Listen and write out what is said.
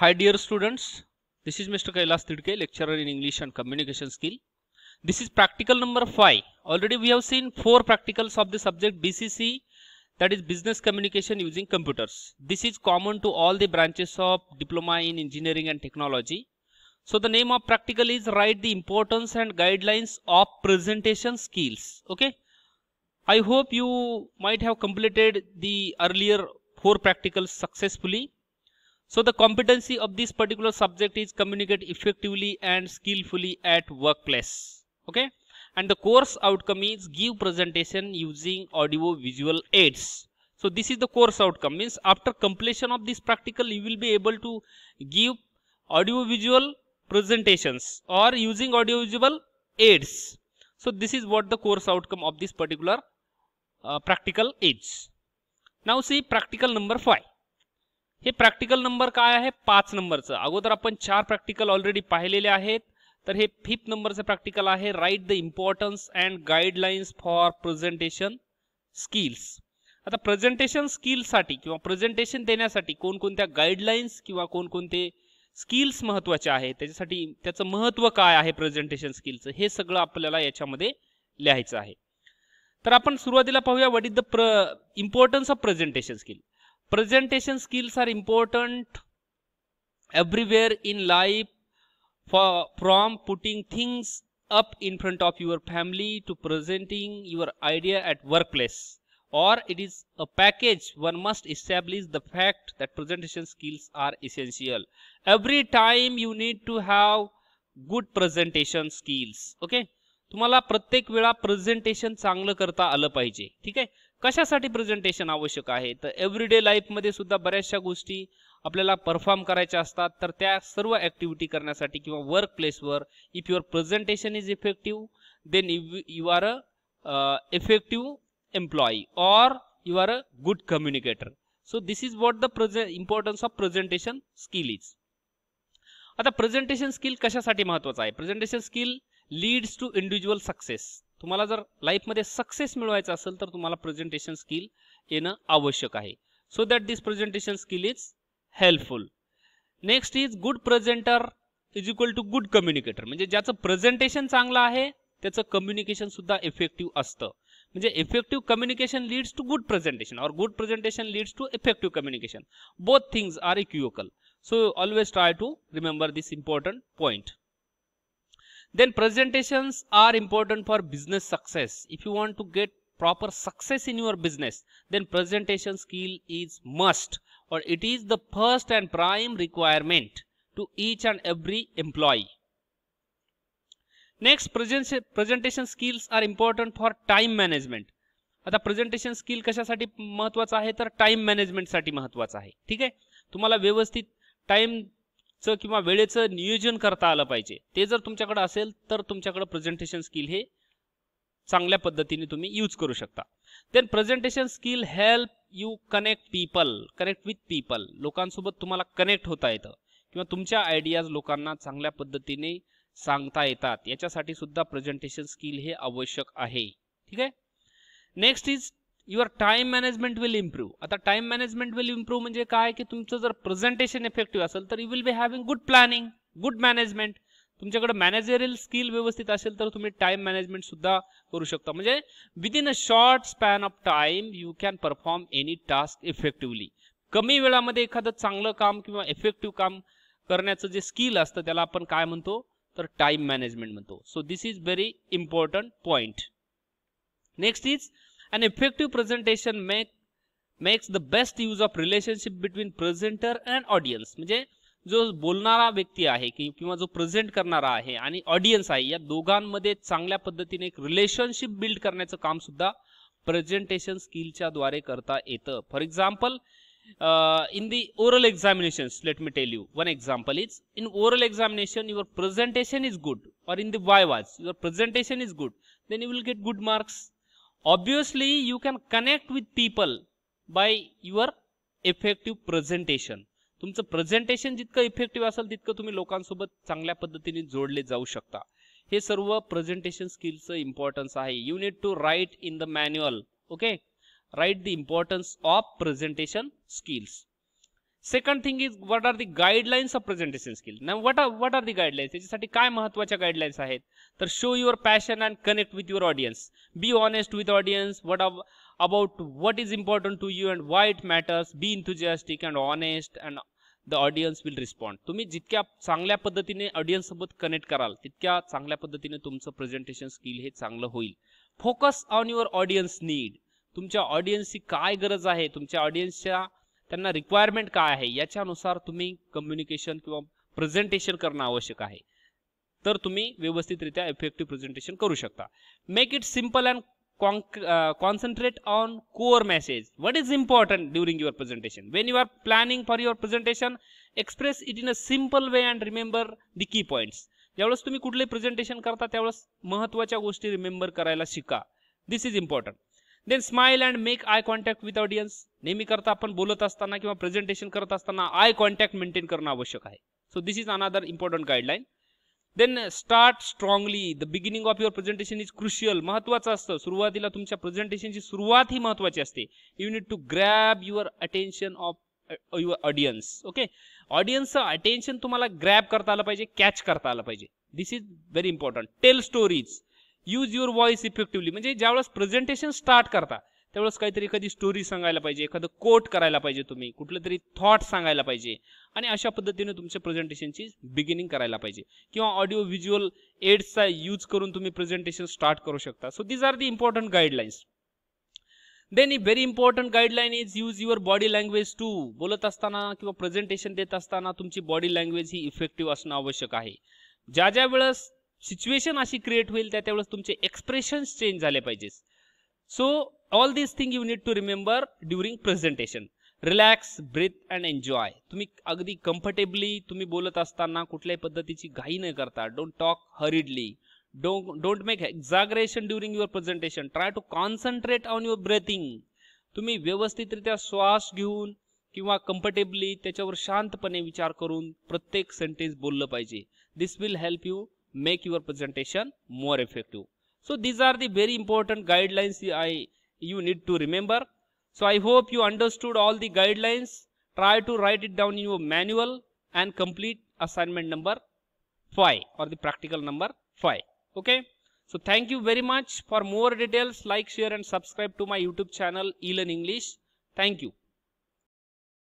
Hi dear students, this is Mr. Kailas Tidke, lecturer in English and Communication Skill. This is practical number 5. Already we have seen 4 practicals of the subject BCC that is Business Communication using Computers. This is common to all the branches of Diploma in Engineering and Technology. So the name of practical is Write the Importance and Guidelines of Presentation Skills. Okay. I hope you might have completed the earlier 4 practicals successfully. So the competency of this particular subject is communicate effectively and skillfully at workplace. Okay. And the course outcome is give presentation using audio visual aids. So this is the course outcome means after completion of this practical you will be able to give audio visual presentations or using audio visual aids. So this is what the course outcome of this particular uh, practical is. Now see practical number 5. हे practical number काय आहे पाच नंबरचं अगोदर आपण चार practical already पाहिलेले आहेत तर हे फिफ्थ नंबरचं प्रॅक्टिकल आहे write the importance and guidelines for presentation skills आता प्रेझेंटेशन स्किल्ससाठी किंवा प्रेझेंटेशन देण्यासाठी कोणकोणत्या गाईडलाईन्स किंवा कोणकोणते स्किल्स महत्त्वाचे आहे त्याच्यासाठी त्याचं महत्त्व काय आहे प्रेझेंटेशन स्किलचं हे सगळं आपल्याला याच्यामध्ये लिहायचं आहे तर आपण सुरुवातीला पाहूया वट इज द प्र importance of presentation skill presentation skills are important everywhere in life for, from putting things up in front of your family to presenting your idea at workplace or it is a package one must establish the fact that presentation skills are essential every time you need to have good presentation skills. Okay? तुम्हाला प्रत्येक वेळा presentation चांगलं करता आलं पाहिजे ठीक आहे कशासाठी प्रेझेंटेशन आवश्यक आहे तर एव्हरीडे लाईफमध्ये सुद्धा बऱ्याचशा गोष्टी आपल्याला परफॉर्म करायच्या असतात तर त्या सर्व ॲक्टिव्हिटी करण्यासाठी किंवा वर्क प्लेसवर if your presentation is effective then you are a effective employee or you are a good communicator so this is what the प्रेझे importance of presentation skill is आता प्रेझेंटेशन स्किल कशासाठी महत्वाचं आहे presentation skill leads to individual success तुम्हाला जर लाईफमध्ये success मिळवायचा असेल तर तुम्हाला प्रेझेंटेशन स्किल येणं आवश्यक आहे so that this presentation skill is helpful next is good presenter is equal to good communicator म्हणजे ज्याचं प्रेझेंटेशन चांगलं आहे त्याचं कम्युनिकेशन सुद्धा इफेक्टिव्ह असतं म्हणजे effective communication leads to good presentation और good presentation leads to effective communication both things are equal so always try to remember this important point Then presentations are important for business success. If you want to get proper success in your business, then presentation skill is must or it is the first and prime requirement to each and every employee. Next, presentation skills are important for time management. आता presentation skill कशासाठी महत्वाचं आहे तर time मॅनेजमेंटसाठी महत्वाचं आहे ठीक आहे तुम्हाला व्यवस्थित टाइम चं किंवा वेळेचं नियोजन करता आलं पाहिजे ते जर तुमच्याकडे असेल तर तुमच्याकडं प्रेझेंटेशन स्किल हे चांगल्या पद्धतीने तुम्ही यूज करू शकता then presentation skill help you connect people connect with people लोकांसोबत तुम्हाला कनेक्ट होता येतं किंवा तुमच्या आयडियाज लोकांना चांगल्या पद्धतीने सांगता येतात याच्यासाठी सुद्धा प्रेझेंटेशन स्किल हे आवश्यक आहे ठीक आहे next is your time management will improve आता टाइम मॅनेजमेंट विल इम्प्रूव्ह म्हणजे काय की तुमचं जर प्रेझेंटेशन इफेक्टिव्ह असेल तर you will be having good planning good management तुमच्याकडे मॅनेजरियल स्किल व्यवस्थित असेल तर तुम्ही टाइम मॅनेजमेंट सुद्धा करू शकता म्हणजे within a short span of time you can perform any task effectively कमी वेळामध्ये एखादं चांगलं काम किंवा इफेक्टिव्ह काम करण्याचं जे स्किल असतं त्याला आपण काय म्हणतो तर टाइम मॅनेजमेंट म्हणतो so this is very important point next is An effective presentation make makes the best use of relationship between presenter and audience म्हणजे जो बोलणारा व्यक्ती आहे किंवा जो प्रेझेंट करणारा आहे आणि ऑडियन्स आहे या दोघांमध्ये चांगल्या पद्धतीने एक रिलेशनशिप बिल्ड करण्याचं काम सुद्धा प्रेझेंटेशन स्किलच्या द्वारे करता येतं for example in the oral examination let me tell you one example is in oral examination your presentation is good or in the viva your presentation is good then you will get good marks obviously you can connect with people by your effective presentation तुमचं presentation जितकं effective असेल तितकं तुम्ही लोकांसोबत चांगल्या पद्धतीने जोडले जाऊ शकता हे सर्व प्रेझेंटेशन स्किलचं इम्पॉर्टन्स आहे you need to write in the manual okay write the importance of presentation skills second thing is what are the guidelines of presentation skill what are what are the guidelines याच्यासाठी काय महत्त्वाच्या guidelines आहेत तर show your passion and connect with your audience be honest with audience what about what is important to you and why it matters be enthusiastic and honest and the audience will respond तुम्ही जितक्या चांगल्या पद्धतीने ऑडियन्ससोबत connect कराल तितक्या चांगल्या पद्धतीने तुमचं presentation skill हे चांगलं होईल focus on your audience need तुमच्या ऑडियन्सची काय गरज आहे तुमच्या ऑडियन्सच्या त्यांना रिक्वायरमेंट काय आहे याच्यानुसार तुम्ही कम्युनिकेशन किंवा प्रेझेंटेशन करणं आवश्यक आहे तर तुम्ही व्यवस्थितरित्या इफेक्टिव्ह प्रेझेंटेशन करू शकता make it simple and concentrate on core message what is important during your presentation when you are planning for your presentation express it in a simple way and remember the key points ज्यावेळेस तुम्ही कुठले presentation करता त्यावेळेस महत्त्वाच्या गोष्टी remember करायला शिका this is important then smile and make eye contact with audience नेहमी करता आपण बोलत असताना किंवा प्रेझेंटेशन करत असताना आय कॉन्टॅक्ट मेंटेन करणं आवश्यक आहे so this is another important guideline then start strongly the beginning of your presentation is crucial महत्वाचं असतं सुरुवातीला तुमच्या प्रेझेंटेशनची सुरुवात ही महत्वाची असते you need to grab your attention of your audience okay ऑडियन्सचं अटेन्शन तुम्हाला ग्रॅब करता आलं पाहिजे कॅच करता आलं पाहिजे this is very important tell stories use your voice effectively म्हणजे ज्यावेळेस प्रेझेंटेशन स्टार्ट करता त्यावेळेस काहीतरी एखादी स्टोरी सांगायला पाहिजे एखादं कोट करायला पाहिजे तुम्ही कुठलं तरी थॉट सांगायला पाहिजे आणि अशा पद्धतीने तुमच्या प्रेझेंटेशनची बिगिनिंग करायला पाहिजे किंवा ऑडिओ व्हिज्युअल एड्सचा यूज करून तुम्ही प्रेझेंटेशन स्टार्ट करू शकता so these are the important guidelines then a very important guideline is use your body language to बोलत असताना किंवा प्रेझेंटेशन देत असताना तुमची बॉडी लँग्वेज ही इफेक्टिव्ह असणं आवश्यक आहे ज्या ज्या वेळेस सिच्युएशन अशी क्रिएट होईल त्या त्यावेळेस तुमचे एक्सप्रेशन्स चेंज झाले पाहिजेस so all this thing you need to remember during presentation relax breathe and enjoy तुम्ही अगदी कम्फर्टेबली तुम्ही बोलत असताना कुठल्याही पद्धतीची घाई न करता don't talk hurriedly don't don't make exaggeration during your presentation try to concentrate on your breathing तुम्ही व्यवस्थितरित्या श्वास घेऊन किंवा कम्फर्टेबली त्याच्यावर शांतपणे विचार करून प्रत्येक सेंटेन्स बोललं पाहिजे this will help you make your presentation more effective so these are the very important guidelines i you need to remember so i hope you understood all the guidelines try to write it down in your manual and complete assignment number 5 or the practical number 5 okay so thank you very much for more details like share and subscribe to my youtube channel elearn english thank you